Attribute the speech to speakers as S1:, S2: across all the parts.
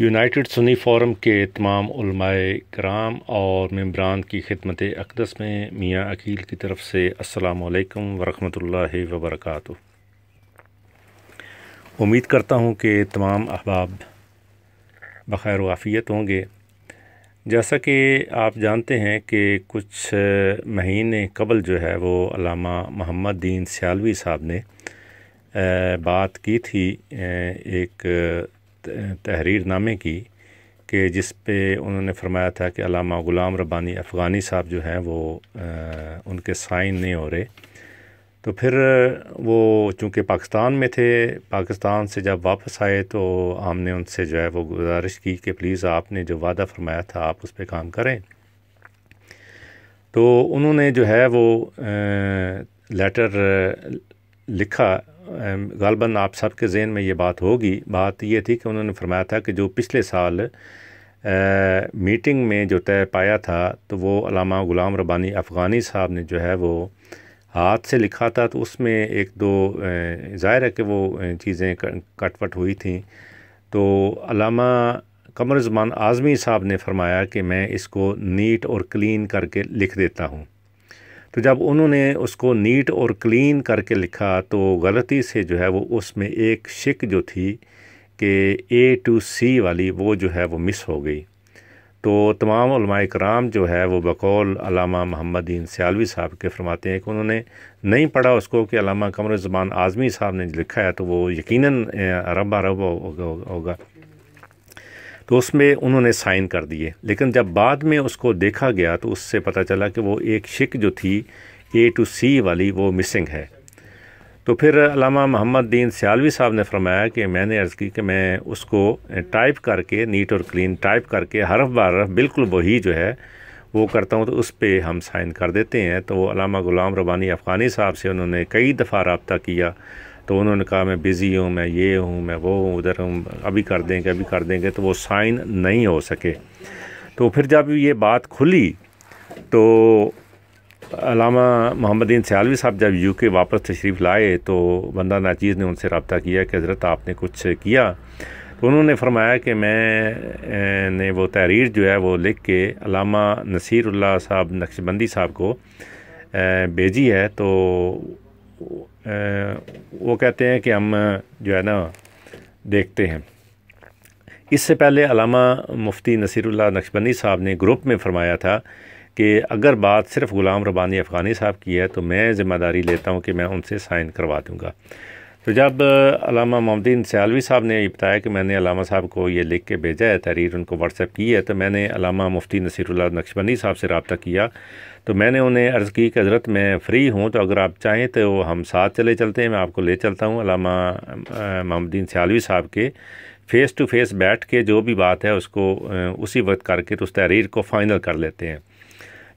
S1: United सुनी forum के तमाम कराम और मम्बरान की खिदमत अकदस में मियाँ अकील की तरफ से असलकम वरहमल वबरक उम्मीद करता हूँ कि तमाम अहबाब बखैर वाफ़ियत होंगे जैसा कि आप जानते हैं कि कुछ महीने कबल जो है वो अलामा मोहम्मद दीन सियालवी साहब ने बात की थी एक तहरीरनामे की कि जिस पे उन्होंने फरमाया था कि अलामा ग़ुलाम रबानी अफ़गानी साहब जो हैं वो आ, उनके साइन नहीं हो रहे तो फिर वो चूँकि पाकिस्तान में थे पाकिस्तान से जब वापस आए तो हमने उनसे जो है वो गुजारिश की कि प्लीज़ आपने जो वादा फरमाया था आप उस पर काम करें तो उन्होंने जो है वो आ, लेटर लिखा गालबन आप सब के जहन में ये बात होगी बात ये थी कि उन्होंने फरमाया था कि जो पिछले साल आ, मीटिंग में जो तय पाया था तो वो अलामा ग़ुलाम रबानी अफ़गानी साहब ने जो है वो हाथ से लिखा था तो उसमें एक दो ज़ाहिर है कि वो चीज़ें कटवट हुई थी तो अलामा कमर जमान आज़मी साहब ने फरमाया कि मैं इसको नीट और क्लीन करके लिख देता हूँ तो जब उन्होंने उसको नीट और क्लीन करके लिखा तो गलती से जो है वो उसमें एक शिक जो थी कि ए टू सी वाली वो जो है वो मिस हो गई तो तमाम कराम जो है वो बकौल अलामा मोहम्मद दीन सियालवी साहब के फरमाते हैं कि उन्होंने नहीं पढ़ा उसको कि अलामा कमर ज़बान आज़मी साहब ने लिखा है तो वो यकीनन रबा रब होगा तो उसमें उन्होंने साइन कर दिए लेकिन जब बाद में उसको देखा गया तो उससे पता चला कि वो एक शिक जो थी ए टू सी वाली वो मिसिंग है तो फिर अलामा मोहम्मद दीन सियालवी साहब ने फरमाया कि मैंने अर्ज़ की कि मैं उसको टाइप करके नीट और क्लीन टाइप करके हरफ बार बिल्कुल वही जो है वो करता हूँ तो उस पर हम साइन कर देते हैं तो अलामा ग़ुलाम रबानी अफ़ग़ानी साहब से उन्होंने कई दफ़ा रबता किया तो उन्होंने कहा मैं बिज़ी हूँ मैं ये हूँ मैं वो हूँ उधर हूँ अभी कर देंगे अभी कर देंगे तो वो साइन नहीं हो सके तो फिर जब ये बात खुली तो अलामा मोहम्मदीन सयालवी साहब जब यूके वापस तशरीफ़ लाए तो बंदा नाचीज़ ने उनसे रबता किया कि हज़रत आपने कुछ किया तो उन्होंने फरमाया कि मैं ने वो तहरीर जो है वो लिख के अलामा नसीरुल्लाह साहब नक्शबंदी साहब को भेजी है तो वो कहते हैं कि हम जो है ना देखते हैं इससे पहले अलामा मुफ्ती नसीरुल्लाह नक्शबंदी साहब ने ग्रुप में फरमाया था कि अगर बात सिर्फ ग़ुलाम रबानी अफ़गानी साहब की है तो मैं ज़िम्मेदारी लेता हूँ कि मैं उनसे साइन करवा दूँगा तो जब अलामा मोहम्मदीन सयालवी साहब ने ये बताया कि मैंने अलामा साहब को ये लिख के भेजा है तहरीर उनको व्हाट्सएप की है तो मैंने अलामा मुफ्ती उल्ला नक्शबंदी साहब से रबता किया तो मैंने उन्हें अर्ज़ की कि हज़रत मैं फ़्री हूँ तो अगर आप चाहें तो हम साथ चले चलते हैं मैं आपको ले चलता हूँ अलामा मोहम्मदीन सयालवी साहब के फ़ेस टू फेस बैठ के जो भी बात है उसको उसी वक्त करके तो उस तहरीर को फ़ाइनल कर लेते हैं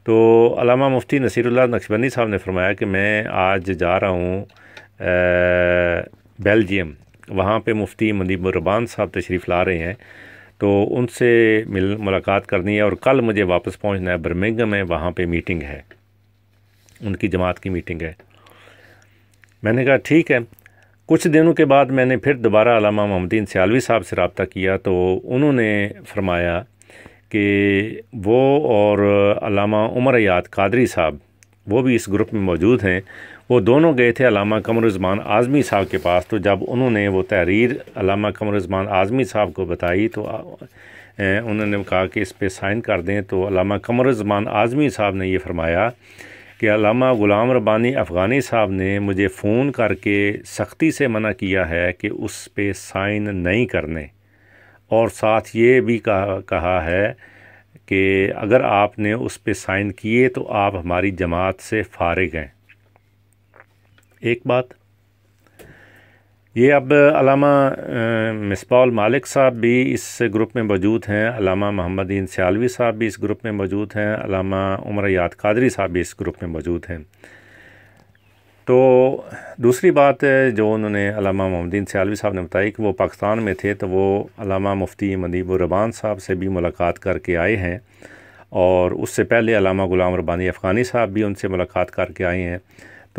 S1: तो अलामा मुफ्ती नसीरुल्लाह नक्शबंदी साहब ने फरमाया कि मैं आज जा रहा हूँ बेल्जियम वहाँ पे मुफ्ती मदीब रबान साहब तशरीफ़ ला रहे हैं तो उनसे मिल मुलाकात करनी है और कल मुझे वापस पहुँचना है बर्मिंगम में वहाँ पे मीटिंग है उनकी जमात की मीटिंग है मैंने कहा ठीक है कुछ दिनों के बाद मैंने फिर दोबारा अलामा मोहम्मदीन सियालवी साहब से रबता किया तो उन्होंने फरमाया कि वो और अलामा उमर याद कादरी साहब वो भी इस ग्रुप में मौजूद हैं वो दोनों गए थे अलामा उजमान आज़मी साहब के पास तो जब उन्होंने वो तहरीर अलामा कमरुज़मान आज़मी साहब को बताई तो उन्होंने कहा कि इस पर साइन कर दें तो अलामा कमरुज़मान आज़मी साहब ने यह फरमाया कि अलामा ग़ुलाम रबानी अफ़गानी साहब ने मुझे फ़ोन करके सख्ती से मना किया है कि उस पर साइन नहीं करने और साथ ये भी कहा, कहा है कि अगर आपने उस पर साइन किए तो आप हमारी जमात से फारग हैं एक बात ये अब अलामा मिसबाउल मालिक साहब भी इस ग्रुप में मौजूद हैं अलामा मोहम्मदीन सियालवी साहब भी इस ग्रुप में मौजूद हैं अलामा उमर याद कादरी साहब भी इस ग्रुप में मौजूद हैं तो दूसरी बात जो उन्होंने अलामा मोहम्मदीन सियालवी साहब ने बताई कि वो पाकिस्तान में थे तो वो अलामा मुफ्ती मदीबुरबान साहब से भी मुलाकात करके आए हैं और उससे पहले अलामा गुलाम रबानी अफ़गानी साहब भी उनसे मुलाकात करके आए हैं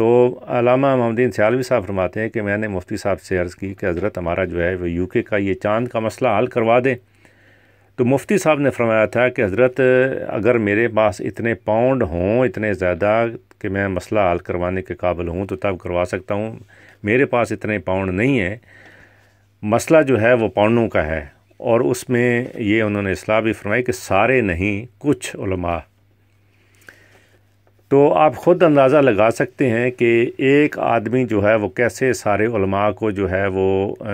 S1: तो अलामा महमदीन सयालवी साहब फरमाते हैं कि मैंने मुफ्ती साहब से अर्ज़ की कि हज़रत हमारा जो है वह यूके का ये चांद का मसला हल करवा दें तो मुफ्ती साहब ने फरमाया था कि हज़रत अगर मेरे पास इतने पाउंड हों इतने ज़्यादा कि मैं मसला हल करवाने के काबिल हूँ तो तब करवा सकता हूँ मेरे पास इतने पाउंड नहीं हैं मसला जो है वो पाउंडों का है और उसमें ये उन्होंने इसलाह भी फरमाई कि सारे नहीं कुछ उलमा तो आप ख़ुद अंदाज़ा लगा सकते हैं कि एक आदमी जो है वो कैसे सारे उलमा को जो है वो आ,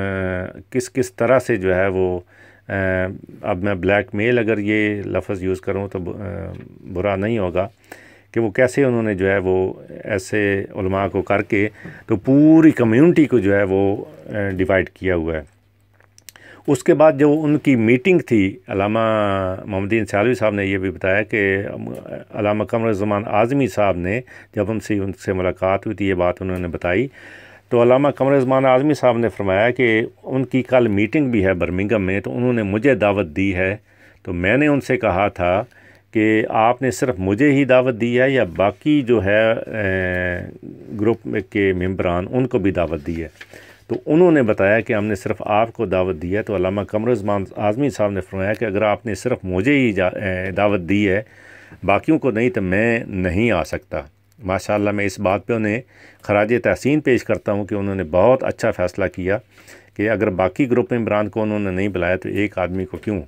S1: किस किस तरह से जो है वो आ, अब मैं ब्लैक मेल अगर ये लफ्ज़ यूज़ करूँ तो बुरा नहीं होगा कि वो कैसे उन्होंने जो है वो ऐसे उलमा को करके तो पूरी कम्युनिटी को जो है वो डिवाइड किया हुआ है उसके बाद जो उनकी मीटिंग थी अलामा मोहम्मदीन सयालवी साहब ने यह भी बताया कि अलामा जमान आज़मी साहब ने जब उनसे उनसे मुलाकात हुई थी ये बात उन्होंने बताई तो अलामा क़मर जमान आज़मी साहब ने फरमाया कि उनकी कल मीटिंग भी है बर्मिंगम में तो उन्होंने मुझे दावत दी है तो मैंने उनसे कहा था कि आपने सिर्फ मुझे ही दावत दी है या बाकी जो है ग्रुप के मम्बरान उनको भी दावत दी है तो उन्होंने बताया कि हमने सिर्फ आपको दावत दी है तो अलामा उमान आज़मी साहब ने फरमाया कि अगर आपने सिर्फ मुझे ही दावत दी है बाकियों को नहीं तो मैं नहीं आ सकता माशाल्लाह मैं इस बात पे उन्हें खराज तहसीन पेश करता हूँ कि उन्होंने बहुत अच्छा फ़ैसला किया कि अगर बाकी ग्रुप इमरान को उन्होंने नहीं बुलाया तो एक आदमी को क्यों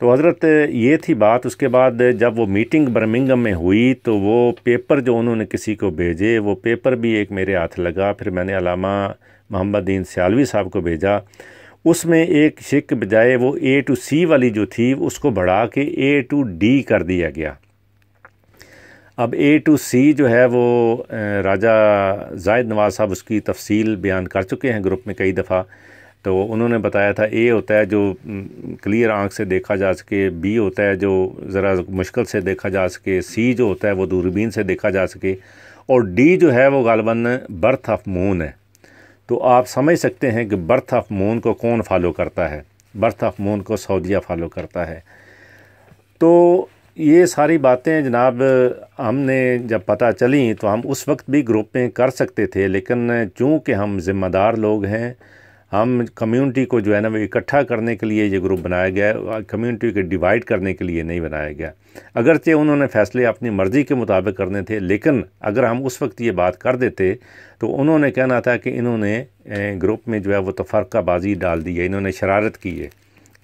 S1: तो हज़रत ये थी बात उसके बाद जब वो मीटिंग बर्मिंगम में हुई तो वो पेपर जो उन्होंने किसी को भेजे वो पेपर भी एक मेरे हाथ लगा फिर मैंने अलामा मोहम्मद दीन सयालवी साहब को भेजा उसमें एक शिक बजाय वो ए टू सी वाली जो थी उसको बढ़ा के ए टू डी कर दिया गया अब ए टू सी जो है वो राजा जायद नवाज साहब उसकी तफसील बयान कर चुके हैं ग्रुप में कई दफ़ा तो उन्होंने बताया था ए होता है जो क्लियर आंख से देखा जा सके बी होता है जो ज़रा मुश्किल से देखा जा सके सी जो होता है वो दूरबीन से देखा जा सके और डी जो है वो गालबन बर्थ ऑफ मून है तो आप समझ सकते हैं कि बर्थ ऑफ मून को कौन फॉलो करता है बर्थ ऑफ मून को सऊदिया फॉलो करता है तो ये सारी बातें जनाब हमने जब पता चली तो हम उस वक्त भी ग्रुप में कर सकते थे लेकिन चूँकि हम ज़िम्मेदार लोग हैं हम कम्युनिटी को जो है ना वो इकट्ठा करने के लिए ये ग्रुप बनाया गया कम्युनिटी को डिवाइड करने के लिए नहीं बनाया गया अगरचे उन्होंने फैसले अपनी मर्ज़ी के मुताबिक करने थे लेकिन अगर हम उस वक्त ये बात कर देते तो उन्होंने कहना था कि इन्होंने ग्रुप में जो है वो तफरकाबाजी डाल दी है इन्होंने शरारत की है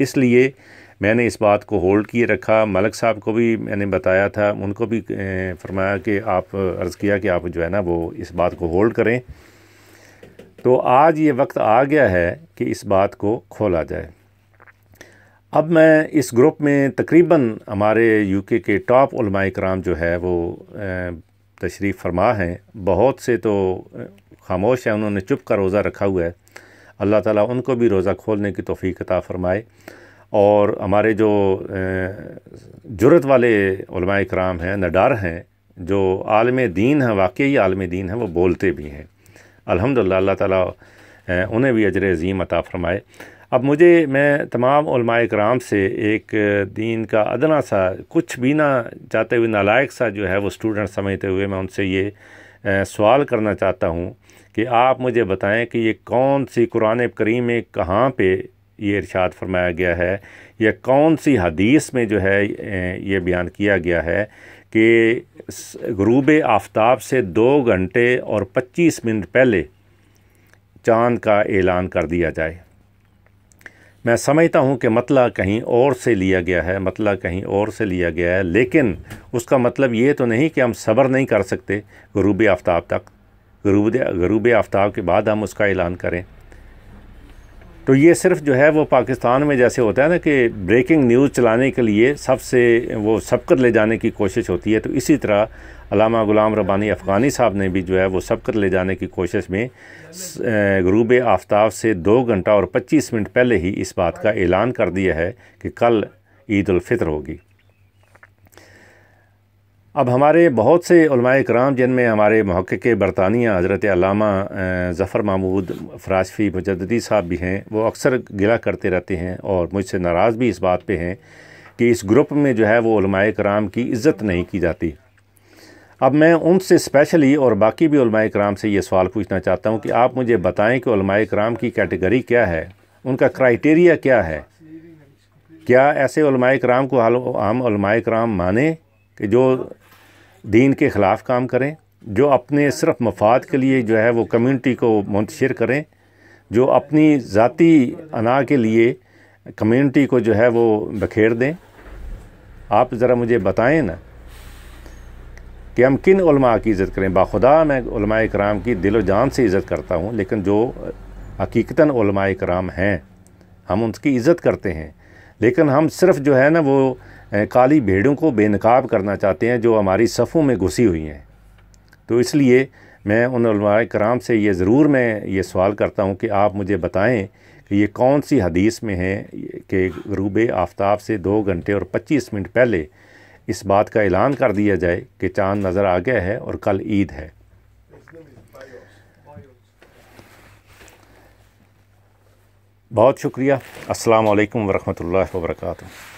S1: इसलिए मैंने इस बात को होल्ड किए रखा मलिक साहब को भी मैंने बताया था उनको भी फरमाया कि आप अर्ज़ किया कि आप जो है ना वो इस बात को होल्ड करें तो आज ये वक्त आ गया है कि इस बात को खोला जाए अब मैं इस ग्रुप में तकरीबन हमारे यूके के टॉप कराम जो है वो तशरीफ़ फरमा हैं बहुत से तो खामोश हैं उन्होंने चुप का रोज़ा रखा हुआ है अल्लाह ताला उनको भी रोज़ा खोलने की तोफ़ी अता फ़रमाए और हमारे जो जुरत वाले कराम हैं नडार हैं जो आलम दीन हैं वाकई आलम दीन हैं वो बोलते भी हैं अलहमदिल्ला अल्लाह ताला उन्हें भी अजर अजीम अता फ़रमाए अब मुझे मैं तमाम कराम से एक दीन का अदना सा कुछ भी ना चाहते हुए नालायक सा जो है वो स्टूडेंट समझते हुए मैं उनसे ये सवाल करना चाहता हूँ कि आप मुझे बताएं कि ये कौन सी कुरान करीम में कहाँ पे ये इरशाद फरमाया गया है या कौन सी हदीस में जो है ये बयान किया गया है कि गरूब आफ्ताब से दो घंटे और पच्चीस मिनट पहले चांद का ऐलान कर दिया जाए मैं समझता हूँ कि मतला कहीं और से लिया गया है मतला कहीं और से लिया गया है लेकिन उसका मतलब ये तो नहीं कि हम सब्र नहीं कर सकते गरूब आफ्ताब तक गरूब गरूब आफ्ताब के बाद हम उसका ऐलान करें तो ये सिर्फ जो है वो पाकिस्तान में जैसे होता है ना कि ब्रेकिंग न्यूज़ चलाने के लिए सबसे वो सबकत ले जाने की कोशिश होती है तो इसी तरह अलामा गुलाम रबानी अफ़गानी साहब ने भी जो है वो सबकत ले जाने की कोशिश में गरूब आफ्ताब से दो घंटा और पच्चीस मिनट पहले ही इस बात का ऐलान कर दिया है कि कल ईदालफ़ितर होगी अब हमारे बहुत से कराम जिनमें हमारे महक़ बरतानिया हज़रत अलामा ज़फ़र महमूद फ़राशफ़ी मुजदी साहब भी हैं वो अक्सर गिला करते रहते हैं और मुझसे नाराज़ भी इस बात पे हैं कि इस ग्रुप में जो है वो कराम की इज़्ज़त नहीं की जाती अब मैं उनसे स्पेशली और बाकी भी कराम से ये सवाल पूछना चाहता हूँ कि आप मुझे बताएं कि कराम की कैटेगरी क्या है उनका क्राइटेरिया क्या है क्या ऐसे कराम को हम कराम माने कि जो दीन के ख़िलाफ़ काम करें जो अपने सिर्फ मफाद के लिए जो है वो कम्युनिटी को मुंतशर करें जो अपनी ज़ाती अना के लिए कम्युनिटी को जो है वो बखेर दें आप ज़रा मुझे बताएं ना कि हम किन उलमा की इज़्ज़त करें बाखुदा मैं उलमा कराम की दिलो जान से इज़्ज़त करता हूँ लेकिन जो हकीकता उलमा कराम हैं हम उनकी इज़्ज़त करते हैं लेकिन हम सिर्फ जो है ना वो काली भेड़ों को बेनकाब करना चाहते हैं जो हमारी सफ़ों में घुसी हुई हैं तो इसलिए मैं उन कराम से ये ज़रूर मैं ये सवाल करता हूँ कि आप मुझे बताएं कि ये कौन सी हदीस में है कि रूब आफ्ताब से दो घंटे और पच्चीस मिनट पहले इस बात का ऐलान कर दिया जाए कि चाँद नज़र आ गया है और कल ईद है बहुत शुक्रिया अस्सलाम वालेकुम वरहमतुल्लाहि वर्का